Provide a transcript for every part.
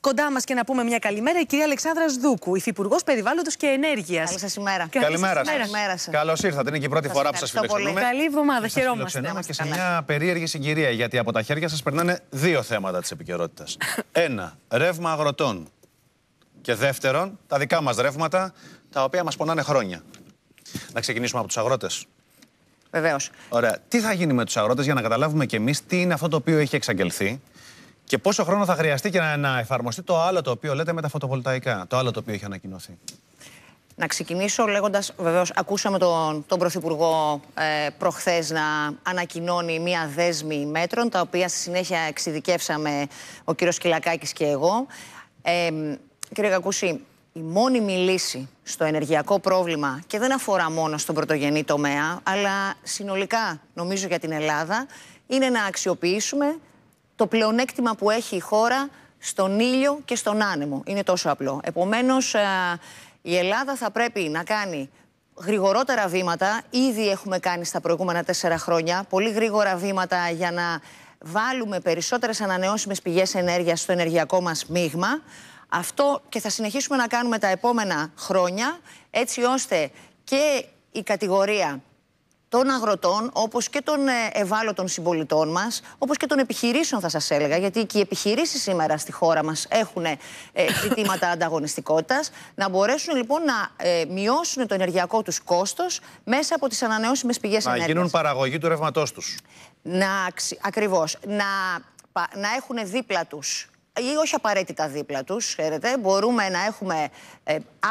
Κοντά μας και να πούμε μια καλημέρα η κυρία Αλεξάνδρα Δούκου, υφυπουργός περιβάλλοντος και ενέργειας. Καλή σας ημέρα. Καλημέρα σας. Καλώς ήρθατε. Είναι και η πρώτη φορά που σας φιλοξενούμε. Καλή εβδομάδα. Χαιρόμαστε. Φιλοξενούμε και σε μια περίεργη συγκυρία, γιατί από τα χέρια σας περνάνε δύο θέματα της επικαιρότητας. Ένα, ρεύμα αγροτών. Και δεύτερον, τα δικά μας ρεύματα, τα οποία μας πονάνε χρόνια. Να ξεκινήσουμε από τους αγρότες. Βεβαίως. Ωραία. Τι θα γίνει με τους αγρότες για να καταλάβουμε κι εμείς τι είναι αυτό το οποίο έχει εξαγγελθεί και πόσο χρόνο θα χρειαστεί και να, να εφαρμοστεί το άλλο το οποίο λέτε με τα φωτοβολταϊκά, το άλλο το οποίο έχει ανακοινωθεί. Να ξεκινήσω λέγοντας, βεβαίως ακούσαμε τον, τον Πρωθυπουργό ε, προχθές να ανακοινώνει μία δέσμη μέτρων, τα οποία στη συνέχεια εξειδικεύσαμε ο κύριος Κυλακάκης και εγώ. Ε, κύριε Κακούση, η μόνιμη λύση στο ενεργειακό πρόβλημα και δεν αφορά μόνο στον πρωτογενή τομέα, αλλά συνολικά νομίζω για την Ελλάδα, είναι να αξιοποιήσουμε το πλεονέκτημα που έχει η χώρα στον ήλιο και στον άνεμο. Είναι τόσο απλό. Επομένως, ε, η Ελλάδα θα πρέπει να κάνει γρηγορότερα βήματα. Ήδη έχουμε κάνει στα προηγούμενα τέσσερα χρόνια πολύ γρήγορα βήματα για να βάλουμε περισσότερες ανανεώσιμες πηγές ενέργειας στο ενεργειακό μας μείγμα. Αυτό και θα συνεχίσουμε να κάνουμε τα επόμενα χρόνια, έτσι ώστε και η κατηγορία των αγροτών, όπως και των ε, ευάλωτων συμπολιτών μας, όπως και των επιχειρήσεων, θα σας έλεγα, γιατί και οι επιχειρήσεις σήμερα στη χώρα μας έχουν ε, ζητήματα ανταγωνιστικότητας, να μπορέσουν λοιπόν να ε, μειώσουν το ενεργειακό τους κόστος μέσα από τις ανανεώσιμες πηγές ενέργεια. Να γίνουν παραγωγή του ρεύματός τους. Να, ακριβώς. Να, να έχουν δίπλα τους ή όχι απαραίτητα δίπλα τους, ξέρετε, μπορούμε να έχουμε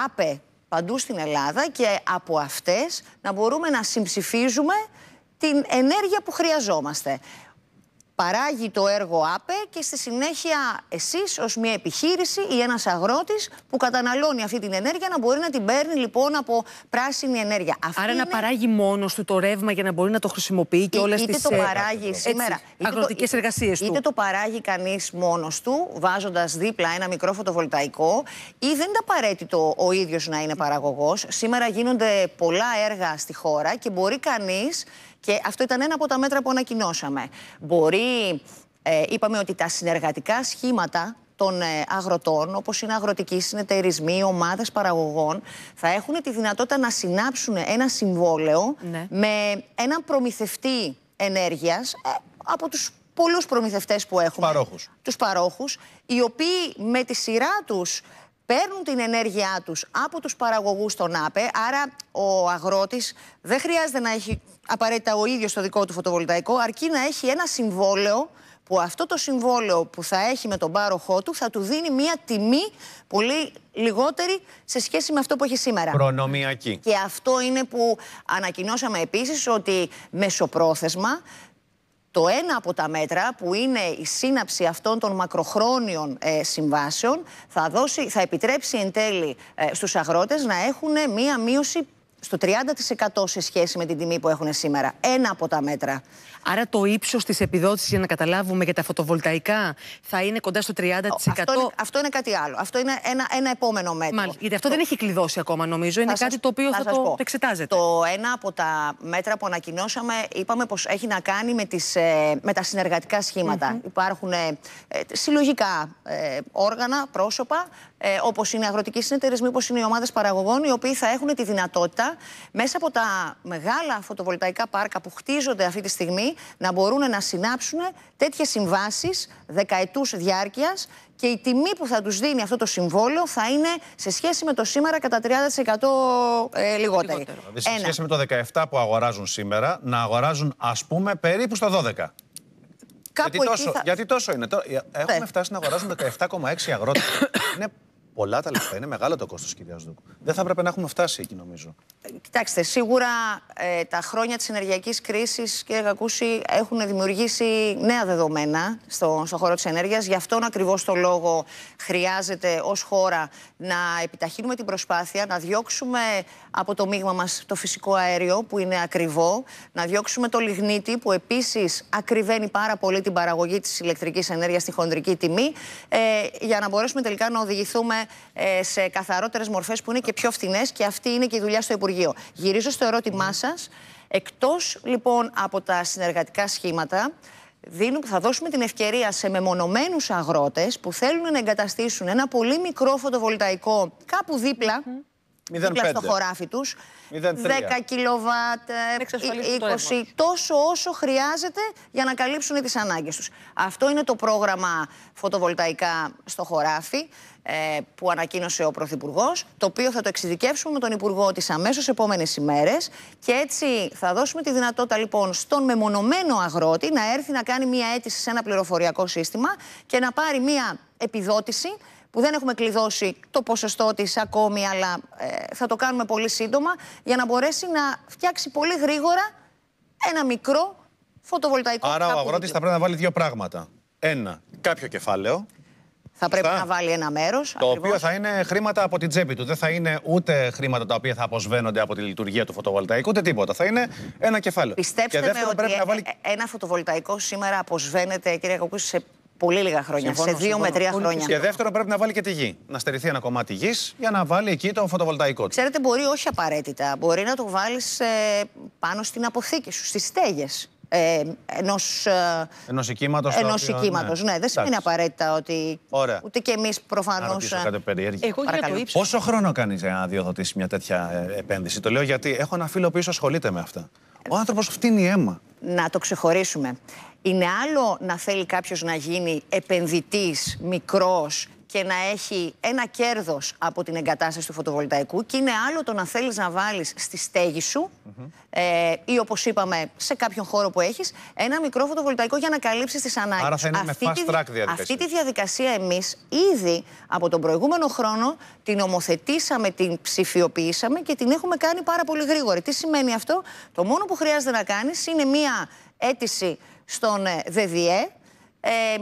άπε παντού στην Ελλάδα και από αυτές να μπορούμε να συμψηφίζουμε την ενέργεια που χρειαζόμαστε παράγει το έργο ΑΠΕ και στη συνέχεια εσείς ως μια επιχείρηση ή ένας αγρότης που καταναλώνει αυτή την ενέργεια να μπορεί να την παίρνει λοιπόν από πράσινη ενέργεια. Αυτή Άρα είναι... να παράγει μόνος του το ρεύμα για να μπορεί να το χρησιμοποιεί και όλε όλες είτε τις το ε, παράγει σήμερα, είτε αγροτικές εργασίες του. Είτε το παράγει κανείς μόνος του βάζοντας δίπλα ένα μικρό φωτοβολταϊκό ή δεν είναι απαραίτητο ο ίδιος να είναι παραγωγός. Σήμερα γίνονται πολλά έργα στη χώρα και μπορεί κανείς και αυτό ήταν ένα από τα μέτρα που ανακοινώσαμε. Μπορεί, ε, είπαμε ότι τα συνεργατικά σχήματα των ε, αγροτών, όπως είναι αγροτικοί συνεταιρισμοί, ομάδες παραγωγών, θα έχουν τη δυνατότητα να συνάψουν ένα συμβόλαιο ναι. με έναν προμηθευτή ενέργειας, ε, από τους πολλούς προμηθευτές που έχουμε. Παρόχους. Τους παρόχους, οι οποίοι με τη σειρά τους παίρνουν την ενέργειά τους από τους παραγωγούς των ΑΠΕ, άρα ο αγρότης δεν χρειάζεται να έχει απαραίτητα ο ίδιος το δικό του φωτοβολταϊκό, αρκεί να έχει ένα συμβόλαιο που αυτό το συμβόλαιο που θα έχει με τον πάροχό του θα του δίνει μια τιμή πολύ λιγότερη σε σχέση με αυτό που έχει σήμερα. Προνομιακή. Και αυτό είναι που ανακοινώσαμε επίσης ότι μεσοπρόθεσμα το ένα από τα μέτρα που είναι η σύναψη αυτών των μακροχρόνιων ε, συμβάσεων θα, δώσει, θα επιτρέψει εν τέλει ε, στους αγρότες να έχουν μία μείωση στο 30% σε σχέση με την τιμή που έχουν σήμερα. Ένα από τα μέτρα. Άρα το ύψος της επιδότησης, για να καταλάβουμε, για τα φωτοβολταϊκά θα είναι κοντά στο 30%. Αυτό είναι, αυτό είναι κάτι άλλο. Αυτό είναι ένα, ένα επόμενο μέτρο. Μάλιστα. Γιατί αυτό δεν έχει κλειδώσει ακόμα, νομίζω. Είναι κάτι το οποίο θα, θα, το, το Το ένα από τα μέτρα που ανακοινώσαμε, είπαμε πως έχει να κάνει με, τις, ε, με τα συνεργατικά σχήματα. Υπάρχουν ε, ε, συλλογικά όργανα, πρόσωπα, ε, όπως είναι οι αγροτικοί συνεταιρισμοί, όπως είναι οι ομάδες παραγωγών, οι οποίοι θα έχουν τη δυνατότητα μέσα από τα μεγάλα φωτοβολταϊκά πάρκα που χτίζονται αυτή τη στιγμή να μπορούν να συνάψουν τέτοιες συμβάσεις δεκαετούς διάρκειας και η τιμή που θα τους δίνει αυτό το συμβόλαιο θα είναι σε σχέση με το σήμερα κατά 30% ε, λιγότερη. Λιγότερο. σε σχέση με το 17 που αγοράζουν σήμερα, να αγοράζουν ας πούμε περίπου στο 12. γιατί, τόσο, γιατί τόσο είναι. Ε, Έχουμε ναι. φτάσει να αγοράζουν 17,6 αγρότες. είναι πολλά τα λεφτά. Είναι μεγάλο το κόστος, κυρία Σδούκου. Δεν θα έπρεπε να έχουμε φτάσει εκεί, νομίζω. Ε, κοιτάξτε, σίγουρα ε, τα χρόνια της ενεργειακής κρίσης, κύριε Κακούση, έχουν δημιουργήσει νέα δεδομένα στο, στον χώρο της ενέργειας. Γι' αυτόν ακριβώς το λόγο χρειάζεται ως χώρα να επιταχύνουμε την προσπάθεια, να διώξουμε από το μείγμα μας το φυσικό αέριο, που είναι ακριβό, να διώξουμε το λιγνίτη, που επίσης ακριβένει πάρα πολύ την παραγωγή της ηλεκτρικής ενέργειας στη χοντρική τιμή, ε, για να μπορέσουμε τελικά να οδηγηθούμε ε, σε καθαρότερες μορφές που είναι και πιο φθηνέ και αυτή είναι και η δουλειά στο Υπουργείο. Γυρίζω στο ερώτημά σας. Εκτός λοιπόν από τα συνεργατικά σχήματα, δίνουν, θα δώσουμε την ευκαιρία σε μεμονωμένους αγρότες που θέλουν να εγκαταστήσουν ένα πολύ μικρό φωτοβολταϊκό κάπου δίπλα δίπλα στο χωράφι τους. 10 κιλοβάτ, 20, ε, τόσο όσο χρειάζεται για να καλύψουν τι ανάγκε τους. Αυτό είναι το πρόγραμμα φωτοβολταϊκά στο χωράφι ε, που ανακοίνωσε ο Πρωθυπουργός, το οποίο θα το εξειδικεύσουμε με τον Υπουργό τι αμέσως επόμενες ημέρες. Και έτσι θα δώσουμε τη δυνατότητα λοιπόν στον μεμονωμένο αγρότη να έρθει να κάνει μία αίτηση σε ένα πληροφοριακό σύστημα και να πάρει μία επιδότηση που δεν έχουμε κλειδώσει το ποσοστό της ακόμη, αλλά ε, θα το κάνουμε πολύ σύντομα, για να μπορέσει να φτιάξει πολύ γρήγορα ένα μικρό φωτοβολταϊκό Άρα ο αγρότη θα πρέπει να βάλει δύο πράγματα. Ένα, κάποιο κεφάλαιο. Θα πρέπει να βάλει ένα μέρος. Το οποίο θα είναι χρήματα από την τσέπη του. Δεν θα είναι ούτε χρήματα τα οποία θα αποσβαίνονται από τη λειτουργία του φωτοβολταϊκού, ούτε τίποτα. Θα είναι ένα κεφάλαιο. Πιστέψτε με ότι να ε, βάλει... Ε, ένα φωτοβολταϊκό σήμερα αποσβαίνεται, κύριε Κακούση, σε πολύ λίγα χρόνια. Συμφωνώ, σε δύο με τρία χρόνια. Και δεύτερο πρέπει να βάλει και τη γη. Να στερηθεί ένα κομμάτι γης για να βάλει εκεί το φωτοβολταϊκό του. Ξέρετε, μπορεί όχι απαραίτητα. Μπορεί να το βάλεις ε, πάνω στην αποθήκη σου, στις στέγες. Ε, Ενός ε, Ενός ναι. ναι. Δεν σημαίνει απαραίτητα ότι. Ούτε και εμείς προφανώς. Ε, Εγώ για Πόσο χρόνο κάνεις να διοδοτήσει μια τέτοια ε, επένδυση. Το λέω γιατί έχω ένα φίλο που ασχολείται με αυτά. Ο άνθρωπος φτύνει αίμα. Να το ξεχωρίσουμε. Είναι άλλο να θέλει κάποιος να γίνει επενδυτής μικρός και να έχει ένα κέρδος από την εγκατάσταση του φωτοβολταϊκού, και είναι άλλο το να θέλεις να βάλεις στη στέγη σου mm ε, ή όπως είπαμε σε κάποιον χώρο που έχεις ένα μικρό φωτοβολταϊκό για να καλύψεις τις ανάγκες. Άρα θα είναι αυτή με fast track διαδικασία. Αυτή τη διαδικασία εμείς ήδη από τον προηγούμενο χρόνο την ομοθετήσαμε, την ψηφιοποιήσαμε και την έχουμε κάνει πάρα πολύ γρήγορη. Τι σημαίνει αυτό, Το μόνο που χρειάζεται να κάνεις είναι μία αίτηση στον ΔΔΕ. Ε, ε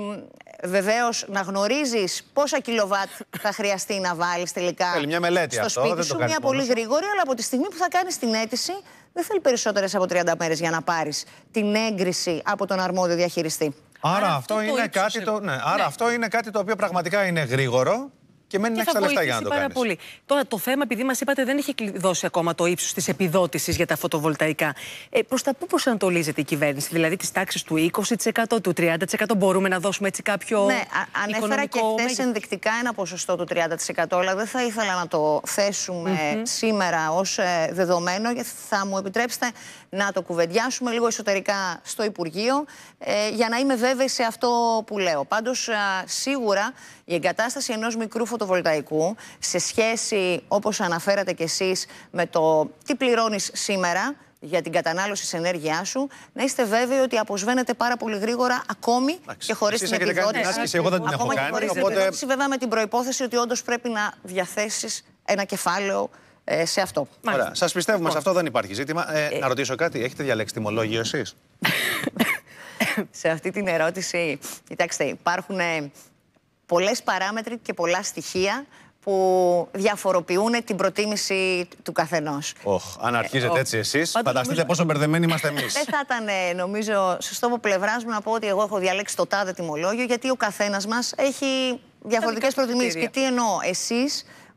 Βεβαίως, να γνωρίζεις πόσα κιλοβάτ θα χρειαστεί να βάλεις τελικά μελέτη στο αυτό, σπίτι δεν σου. μια πολύ γρήγορη, αλλά από τη στιγμή που θα κάνεις την αίτηση, δεν θέλει περισσότερες από 30 μέρες για να πάρεις την έγκριση από τον αρμόδιο διαχειριστή. Άρα, αυτό, είναι το, ναι, άρα ναι. αυτό είναι κάτι το οποίο πραγματικά είναι γρήγορο. Και μένει να έχει τα λεφτά για να το κάνεις. Πολύ. Τώρα το θέμα, επειδή μας είπατε, δεν έχει δώσει ακόμα το ύψος της επιδότησης για τα φωτοβολταϊκά. Ε, Προς τα πού προσανατολίζεται η κυβέρνηση, δηλαδή τις τάξη του 20%, του 30%, μπορούμε να δώσουμε έτσι κάποιο. Ναι, ανέφερα και χθε ενδεικτικά ένα ποσοστό του 30%, αλλά δεν θα ήθελα να το θεσουμε σήμερα ως ε, δεδομένο, γιατί θα μου επιτρέψετε να το κουβεντιάσουμε λίγο εσωτερικά στο Υπουργείο, ε, για να είμαι βέβαιη σε αυτό που λέω. Πάντως, σίγουρα η εγκατάσταση ενός μικρού φωτοβολταϊκού σε σχέση, όπως αναφέρατε κι εσείς, με το τι πληρώνεις σήμερα για την κατανάλωση της ενέργειάς σου, να είστε βέβαιοι ότι αποσβαίνετε πάρα πολύ γρήγορα ακόμη Άξι. και χωρίς την επιδότηση. Άσκηση, εγώ δεν την έχω κάνει. οπότε... βέβαια με την προπόθεση ότι όντως πρέπει να διαθέσεις ένα κεφάλαιο ε, σε αυτό. Σας πιστεύουμε, λοιπόν. σε αυτό δεν υπάρχει ζήτημα. Ε, ε. Να ρωτήσω κάτι, έχετε διαλέξει τιμολόγιο εσείς. σε αυτή την ερώτηση, κοιτάξτε, υπάρχουν πολλές παράμετροι και πολλά στοιχεία που διαφοροποιούν την προτίμηση του καθενός. Oh, αν ε, αρχίζετε έτσι εσείς, φανταστείτε πόσο μπερδεμένοι είμαστε εμείς. Δεν θα ήταν, ε, νομίζω, σωστό από πλευράς μου να πω ότι εγώ έχω διαλέξει το τάδε τιμολόγιο, γιατί ο καθένας μας έχει διαφορετικές προτιμήσεις. Και τι εννοώ, εσείς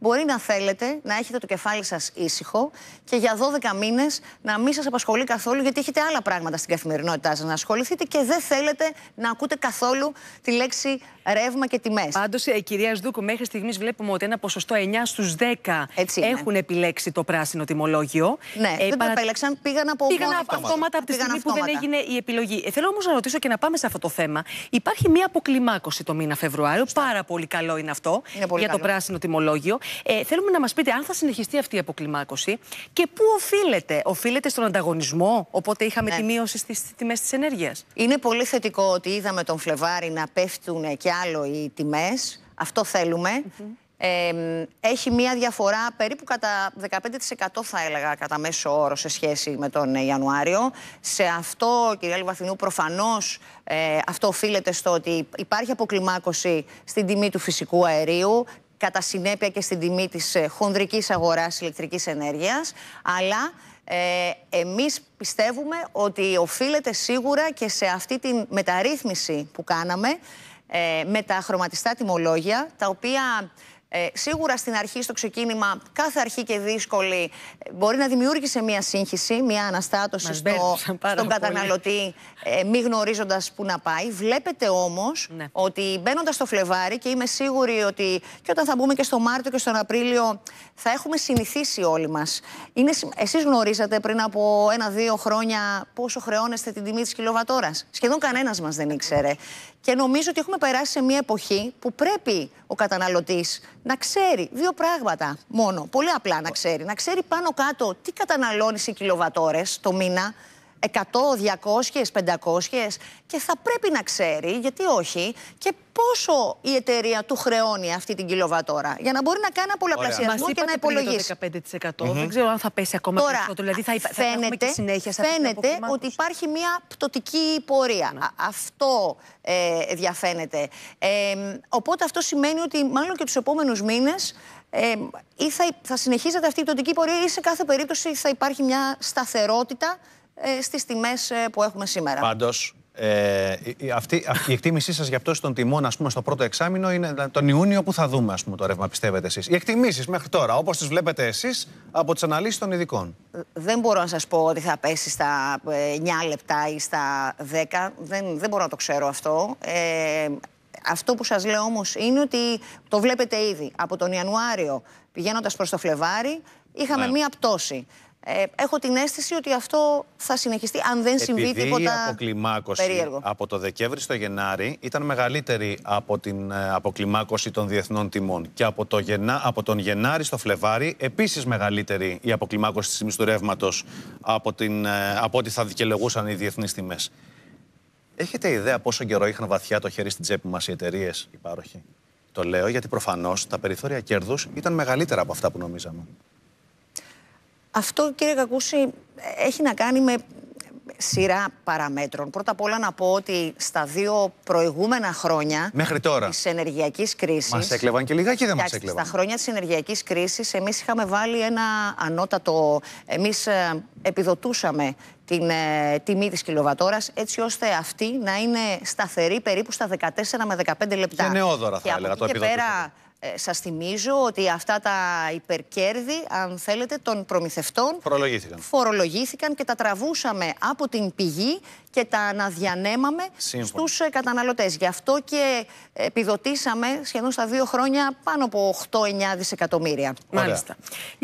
μπορεί να θέλετε να έχετε το κεφάλι σας ήσυχο και για 12 μήνες να μην σας απασχολεί καθόλου, γιατί έχετε άλλα πράγματα στην καθημερινότητά σας να ασχοληθείτε και δεν θέλετε να ακούτε καθόλου τη λέξη ρεύμα και τιμές. Πάντως, η ε, κυρία Σδούκου, μέχρι στιγμής βλέπουμε ότι ένα ποσοστό 9 στου 10 έχουν επιλέξει το πράσινο τιμολόγιο. Ναι, ε, δεν παρα... το επέλεξαν, πήγαν από πήγαν αυτόματα, από τη στιγμή που δεν έγινε η επιλογή. Ε, θέλω όμως να ρωτήσω και να πάμε σε αυτό το θέμα. Υπάρχει μία αποκλιμάκωση το μήνα Φεβρουάριο. Πάρα πολύ καλό είναι αυτό για το πράσινο τιμολόγιο. Ε, θέλουμε να μας πείτε αν θα συνεχιστεί αυτή η αποκλιμάκωση και πού οφείλεται. Οφείλεται στον ανταγωνισμό, οπότε είχαμε ναι. τη μείωση στις τιμές της ενέργειας. Είναι πολύ θετικό ότι είδαμε τον Φλεβάρι να πέφτουν και άλλο οι τιμές. Αυτό Ε, έχει μία διαφορά περίπου κατά 15% θα έλεγα κατά μέσο όρο σε σχέση με τον ε, Ιανουάριο. Σε αυτό, κυρία Λιβαθινού, προφανώς ε, αυτό οφείλεται στο ότι υπάρχει αποκλιμάκωση στην τιμή του φυσικού αερίου, κατά συνέπεια και στην τιμή της ε, χονδρικής αγοράς ηλεκτρικής ενέργειας, αλλά ε, εμείς πιστεύουμε ότι οφείλεται σίγουρα και σε αυτή τη μεταρρύθμιση που κάναμε ε, με τα χρωματιστά τιμολόγια, τα οποία ε, σίγουρα στην αρχή, στο ξεκίνημα, κάθε αρχή και δύσκολη ε, μπορεί να δημιούργησε μία σύγχυση, μία αναστάτωση στο, στον καταναλωτή, ε, μη γνωρίζοντας πού να πάει. Βλέπετε όμως ναι. ότι μπαίνοντας στο Φλεβάρι, και είμαι σίγουρη ότι και όταν θα μπούμε και στο Μάρτιο και στον Απρίλιο, θα έχουμε συνηθίσει όλοι μας. Εσείς γνωρίζατε πριν από ένα-δύο χρόνια πόσο χρεώνεστε την τιμή της κιλοβατόρας. Σχεδόν κανένας μας δεν ήξερε. Και νομίζω ότι έχουμε περάσει σε μια εποχή που πρέπει ο καταναλωτής να ξέρει δύο πράγματα μόνο. Πολύ απλά να ξέρει. Να ξέρει πάνω κάτω τι καταναλώνεις σε κιλοβατόρες το μήνα. 100, 200, 500 και θα πρέπει να ξέρει, γιατί όχι, και πόσο η εταιρεία του χρεώνει αυτή την κιλοβατόρα για να μπορεί να κάνει ένα πολλαπλασιασμό και να υπολογίσει. Το 15%. Δεν ξέρω αν θα πέσει ακόμα Τώρα, περισσότερο. Δηλαδή θα, φαίνεται, θα και συνέχεια Φαίνεται ότι υπάρχει μια πτωτική πορεία. Ναι. αυτό ε, διαφαίνεται. Ε, οπότε αυτό σημαίνει ότι μάλλον και τους επόμενους μήνες ε, ή θα, θα συνεχίζεται αυτή η πτωτική πορεία ή σε κάθε περίπτωση θα υπάρχει μια σταθερότητα ε, στις τιμές ε, που έχουμε σήμερα. Πάντως, ε, αυτή, η εκτίμησή σας για πτώση των τιμών ας πούμε, στο πρώτο εξάμεινο είναι τον Ιούνιο που θα δούμε ας πούμε, το ρεύμα, πιστεύετε εσείς. Οι εκτιμήσεις μέχρι τώρα, όπως τις βλέπετε εσείς από τις αναλύσεις των ειδικών. Ε, δεν μπορώ να σας πω ότι θα πέσει στα 9 λεπτά ή στα 10. Δεν, δεν μπορώ να το ξέρω αυτό. Ε, αυτό που σας λέω όμως είναι ότι το βλέπετε ήδη. Από τον Ιανουάριο πηγαίνοντας προς το Φλεβάρι είχαμε ναι. μία πτώση. Ε, έχω την αίσθηση ότι αυτό θα συνεχιστεί αν δεν συμβεί Επειδή τίποτα η αποκλιμάκωση περίεργο. από το Δεκέμβρη στο Γενάρη ήταν μεγαλύτερη από την ε, αποκλιμάκωση των διεθνών τιμών και από, το Γενά, από τον Γενάρη στο Φλεβάρι επίσης μεγαλύτερη η αποκλιμάκωση της τιμής του ρεύματος από, την, ε, από ό,τι θα δικαιολογούσαν οι διεθνείς τιμές. Έχετε ιδέα πόσο καιρό είχαν βαθιά το χέρι στην τσέπη μας οι εταιρείες οι πάροχοι. Το λέω γιατί προφανώς τα περιθώρια κέρδους ήταν μεγαλύτερα από αυτά που νομίζαμε. Αυτό, κύριε Κακούση, έχει να κάνει με σειρά παραμέτρων. Πρώτα απ' όλα να πω ότι στα δύο προηγούμενα χρόνια Μέχρι τώρα. της ενεργειακής κρίσης... Μας έκλεβαν και λιγάκι δεν μας έκλεβαν. Στα χρόνια της ενεργειακής κρίσης εμείς είχαμε βάλει ένα ανώτατο... Εμείς ε, επιδοτούσαμε την ε, τιμή της κιλοβατόρας έτσι ώστε αυτή να είναι σταθερή περίπου στα 14 με 15 λεπτά. Και νεόδωρα θα και έλεγα το επιδοτούσαμε. Ε, σας θυμίζω ότι αυτά τα υπερκέρδη, αν θέλετε, των προμηθευτών φορολογήθηκαν. φορολογήθηκαν και τα τραβούσαμε από την πηγή και τα αναδιανέμαμε στους ε, καταναλωτές. Γι' αυτό και επιδοτήσαμε σχεδόν στα δύο χρόνια πάνω από 8-9 δισεκατομμύρια. Μάλιστα.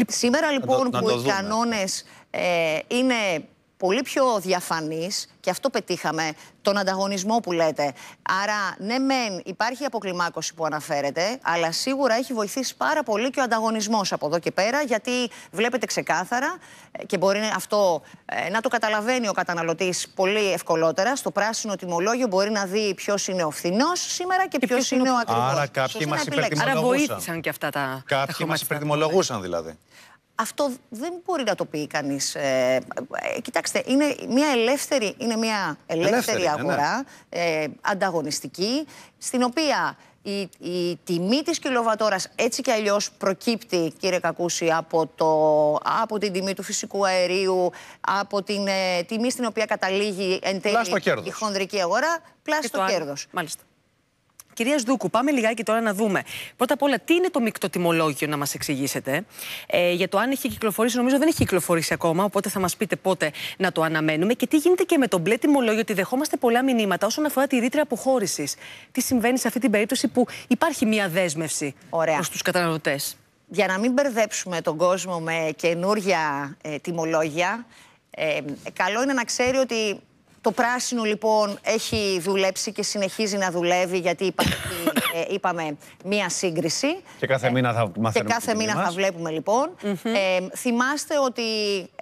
Σήμερα λοιπόν που οι δούμε. κανόνες ε, είναι πολύ πιο διαφανής και αυτό πετύχαμε, τον ανταγωνισμό που λέτε. Άρα, ναι, μεν υπάρχει αποκλιμάκωση που αναφέρετε αλλά σίγουρα έχει βοηθήσει πάρα πολύ και ο ανταγωνισμός από εδώ και πέρα, γιατί βλέπετε ξεκάθαρα ε, και μπορεί αυτό ε, να το καταλαβαίνει ο καταναλωτής πολύ ευκολότερα. Στο πράσινο τιμολόγιο μπορεί να δει ποιος είναι ο φθηνός σήμερα και ποιο είναι ο ακριβό. Άρα, κάποιοι μα υπερτιμολογούσαν. Άρα, βοήθησαν και αυτά τα. Κάποιοι μας υπερτιμολογούσαν δηλαδή. Αυτό δεν μπορεί να το πει κανείς. Ε, ε, κοιτάξτε, είναι μια ελεύθερη, είναι μια ελεύθερη, ναι, ναι. αγορά, ε, ανταγωνιστική, στην οποία η, η τιμή της κιλοβατόρας έτσι κι αλλιώς προκύπτει, κύριε Κακούση, από, το, από την τιμή του φυσικού αερίου, από την τιμή στην οποία καταλήγει εν η χονδρική αγορά, πλάστο το, κέρδος. Κυρία Σδούκου, πάμε λιγάκι τώρα να δούμε. Πρώτα απ' όλα, τι είναι το τιμολόγιο να μας εξηγήσετε. Ε, για το αν έχει κυκλοφορήσει, νομίζω δεν έχει κυκλοφορήσει ακόμα, οπότε θα μας πείτε πότε να το αναμένουμε. Και τι γίνεται και με το μπλε τιμολόγιο, ότι δεχόμαστε πολλά μηνύματα όσον αφορά τη ρήτρα αποχώρησης. Τι συμβαίνει σε αυτή την περίπτωση που υπάρχει μια δέσμευση προς τους καταναλωτές. Για να μην μπερδέψουμε τον κόσμο με καινούργια ε, τιμολόγια, ε, καλό είναι να ξέρει ότι το πράσινο λοιπόν έχει δουλέψει και συνεχίζει να δουλεύει γιατί υπάρχει, ε, είπαμε, μία σύγκριση. Και κάθε ε, μήνα θα μήνα θα βλέπουμε λοιπόν. ε, θυμάστε ότι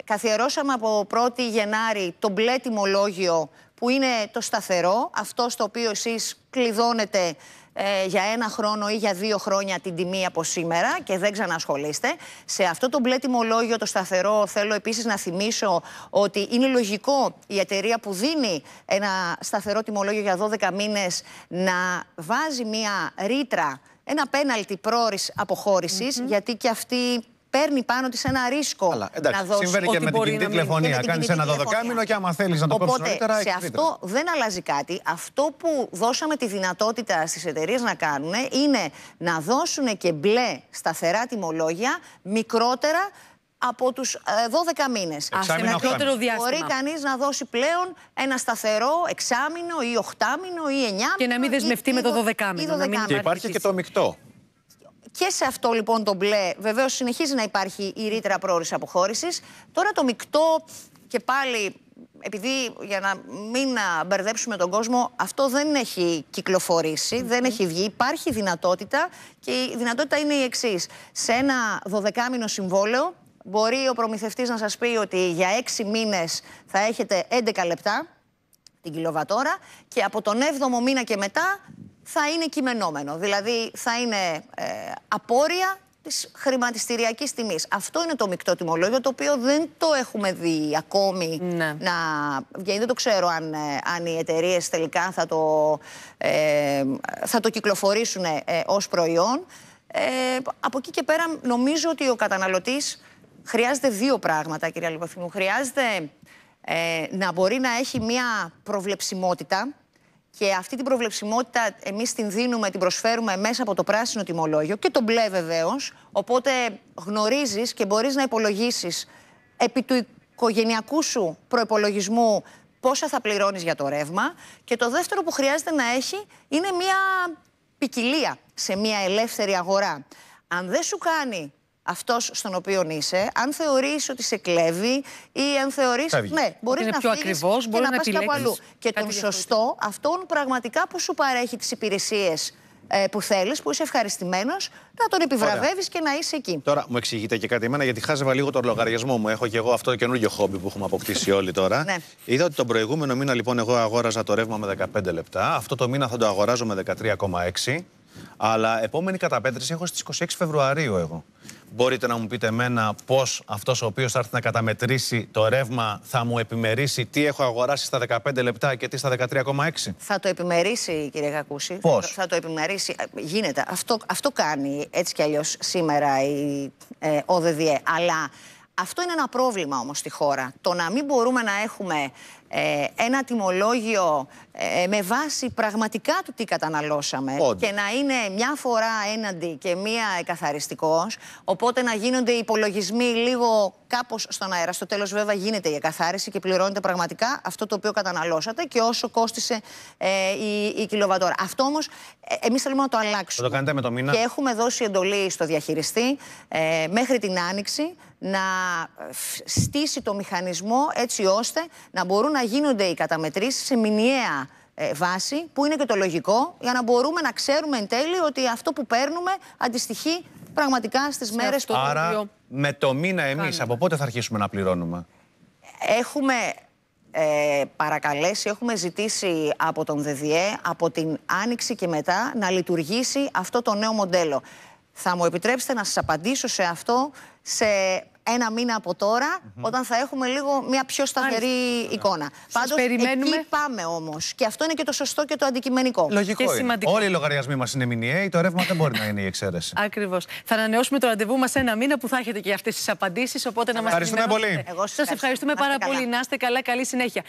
καθιερώσαμε από 1η Γενάρη το μπλε τιμολόγιο που είναι το σταθερό, αυτός στο οποίο εσείς κλειδώνετε ε, για ένα χρόνο ή για δύο χρόνια την τιμή από σήμερα και δεν ξανασχολείστε. Σε αυτό το μπλε τιμολόγιο, το σταθερό, θέλω επίσης να θυμίσω ότι είναι λογικό η εταιρεία που δίνει ένα σταθερό τιμολόγιο για 12 μήνες να βάζει μία ρήτρα. Ένα πέναλτι πρόορης αποχώρησης, γιατί και αυτή παίρνει πάνω της ένα ρίσκο. Αλλά, εντάξει, να δώσει συμβαίνει και με την κινητή τηλεφωνία. Κάνει ένα δωδεκάμινο και άμα θέλεις να το πει νωρίτερα. Σε αυτό δεν αλλάζει κάτι. Αυτό που δώσαμε τη δυνατότητα στις εταιρείες να κάνουν είναι να δώσουν και μπλε σταθερά τιμολόγια μικρότερα από τους 12 ε, μήνες. Σε μικρότερο διάστημα. Μπορεί κανείς να δώσει πλέον ένα σταθερό εξάμηνο ή οχτάμηνο ή εννιάμηνο. Και να μην δεσμευτεί ή, με το 12 μήνο. Και υπάρχει και το μεικτό. Και σε αυτό λοιπόν το μπλε, βεβαίως συνεχίζει να υπάρχει η ρήτρα πρόορης αποχώρησης. Τώρα το μεικτό και πάλι επειδή για να μην να μπερδέψουμε τον κόσμο, αυτό δεν έχει δεν έχει βγει. Υπάρχει δυνατότητα και η δυνατότητα είναι η εξής. Σε ένα 12μηνο συμβόλαιο μπορεί ο προμηθευτής να σας πει ότι για 6 μήνες θα έχετε 11 λεπτά την κιλοβατόρα και από τον 7ο μήνα και μετά θα είναι κειμενόμενο. Δηλαδή θα είναι ε, απόρρια της χρηματιστηριακής τιμής. Αυτό είναι το μεικτό τιμολόγιο, το οποίο δεν το έχουμε δει ακόμη ναι. να βγαίνει. Δεν το ξέρω αν, ε, αν οι εταιρείες τελικά θα το, ε, θα το κυκλοφορήσουν ε, ως προϊόν. Ε, από εκεί και πέρα, νομίζω ότι ο καταναλωτής χρειάζεται δύο πράγματα, κυρία Λιβαθμού. Χρειάζεται ε, να μπορεί να έχει μία προβλεψιμότητα και αυτή την προβλεψιμότητα εμείς την δίνουμε, την προσφέρουμε μέσα από το πράσινο τιμολόγιο και το μπλε βεβαίως. Οπότε γνωρίζεις και μπορείς να υπολογίσεις επί του οικογενειακού σου προπολογισμού πόσα θα πληρώνεις για το ρεύμα. Και το δεύτερο που χρειάζεται να έχει είναι μια ποικιλία σε μια ελεύθερη αγορά. Αν δεν σου κάνει αυτός στον οποίο είσαι, αν θεωρείς ότι σε κλέβει ή αν θεωρείς. Ναι, μπορεί να πιο ακριβώ, μπορεί να, να πας κάπου αλλού. Και τον σωστό, αυτόν πραγματικά που σου παρέχει τις υπηρεσίες ε, που θέλεις, που είσαι ευχαριστημένος, να τον επιβραβεύεις και να είσαι εκεί. Τώρα μου εξηγείτε και κάτι εμένα, γιατί χάζευα λίγο τον λογαριασμό μου. Έχω και εγώ αυτό το καινούργιο χόμπι που έχουμε αποκτήσει όλοι τώρα. ναι. Είδα ότι τον προηγούμενο μήνα λοιπόν εγώ αγόραζα το ρεύμα με 15 λεπτά. Αυτό το μήνα θα το αγοράζω με 13,6. Αλλά επόμενη καταπέτρηση έχω στις 26 Φεβρουαρίου εγώ. Μπορείτε να μου πείτε εμένα πώς αυτός ο οποίος θα έρθει να καταμετρήσει το ρεύμα θα μου επιμερίσει τι έχω αγοράσει στα 15 λεπτά και τι στα 13,6. Θα το επιμερίσει, κύριε Κακούση. Πώς. Θα, το επιμερίσει. Γίνεται. Αυτό, αυτό κάνει έτσι κι αλλιώς σήμερα η ε, ΟΔΔΕ. Αλλά αυτό είναι ένα πρόβλημα όμως στη χώρα. Το να μην μπορούμε να έχουμε ε, ένα τιμολόγιο ε, με βάση πραγματικά του τι καταναλώσαμε και να είναι μια φορά έναντι και μία εκαθαριστικός, οπότε να γίνονται οι υπολογισμοί λίγο κάπως στον αέρα. Στο τέλος βέβαια γίνεται η εκαθάριση και πληρώνεται πραγματικά αυτό το οποίο καταναλώσατε και όσο κόστισε ε, η, η κιλοβατόρα. Αυτό όμως ε, εμείς θέλουμε να το αλλάξουμε. Το κάνετε με το μήνα. Και έχουμε δώσει εντολή στο διαχειριστή μέχρι την Άνοιξη να στήσει το μηχανισμό έτσι ώστε να μπορούν να γίνονται οι καταμετρήσεις σε μηνιαία ε, βάση, που είναι και το λογικό, για να μπορούμε να ξέρουμε εν τέλει ότι αυτό που παίρνουμε αντιστοιχεί πραγματικά στις μέρε μέρες του Άρα, με το μήνα εμείς, από πότε θα αρχίσουμε να πληρώνουμε. Έχουμε ε, παρακαλέσει, έχουμε ζητήσει από τον ΔΔΕ, από την Άνοιξη και μετά, να λειτουργήσει αυτό το νέο μοντέλο. Θα μου επιτρέψετε να σας απαντήσω σε αυτό σε ένα μήνα από όταν θα έχουμε λίγο μια πιο σταθερή εικόνα. Πάντω, περιμένουμε... εκεί πάμε όμως. Και αυτό είναι και το σωστό και το αντικειμενικό. Λογικό. είναι. Όλοι οι λογαριασμοί μας είναι μηνιαίοι, το ρεύμα δεν μπορεί να είναι η εξαίρεση. Ακριβώς. Θα ανανεώσουμε το ραντεβού μας ένα μήνα που θα έχετε και αυτές τις απαντήσεις. Οπότε να μας Ευχαριστούμε πολύ. Σα ευχαριστούμε πάρα πολύ. Να είστε καλά. Καλή συνέχεια.